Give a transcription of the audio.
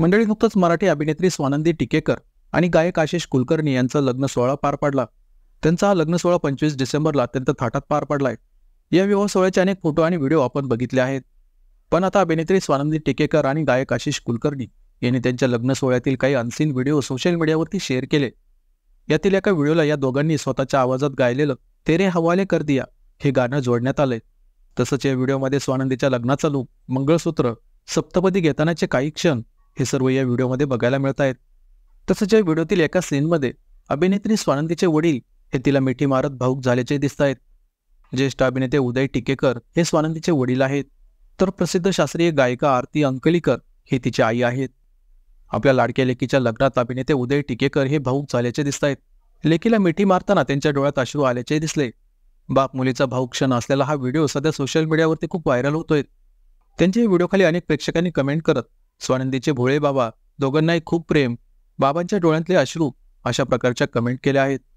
मंडळी नुकतंच मराठी अभिनेत्री स्वानंदी टिकेकर आणि गायक आशिष कुलकर्णी यांचा लग्न सोहळा पार पाडला त्यांचा हा लग्न सोहळा पंचवीस डिसेंबरला अत्यंत थाटात पार पडलाय या विवाह सोहळ्याचे अनेक फोटो आणि व्हिडिओ आपण बघितले आहेत पण आता अभिनेत्री स्वानंदी टिकेकर आणि गायक आशिष कुलकर्णी यांनी त्यांच्या लग्न सोहळ्यातील काही अनसीन व्हिडिओ सोशल मीडियावरती शेअर केले यातील एका व्हिडिओला या दोघांनी स्वतःच्या आवाजात गायलेलं तेरे हवाले कर दिया हे गाणं जोडण्यात आलंय तसंच या व्हिडिओमध्ये स्वानंदीच्या लग्नाचा लूप मंगळसूत्र सप्तपदी घेतानाचे काही क्षण हे सर्व या व्हिडिओमध्ये बघायला मिळत आहेत तसंच या व्हिडिओतील एका सीनमध्ये अभिनेत्री स्वानंदीचे वडील हे तिला मिठी मारत भाऊक झाल्याचे दिसत आहेत ज्येष्ठ अभिनेते उदय टिकेकर हे स्वानंदीचे वडील आहेत तर प्रसिद्ध शास्त्रीय गायिका आरती अंकलीकर हे तिची आई आहेत आपल्या लाडक्या लेकीच्या लग्नात अभिनेते उदय टिकेकर हे भाऊक झाल्याचे दिसत आहेत लेकीला मिठी मारताना त्यांच्या डोळ्यात अश्रू आल्याचे दिसले बाप मुलीचा भाऊ क्षण असलेला हा व्हिडिओ सध्या सोशल मीडियावरती खूप व्हायरल होतोय त्यांच्या व्हिडिओखाली अनेक प्रेक्षकांनी कमेंट करत स्वानंदीचे भोळे बाबा दोघांनाही खूप प्रेम बाबांच्या डोळ्यातले अश्रू अशा प्रकारच्या कमेंट केल्या आहेत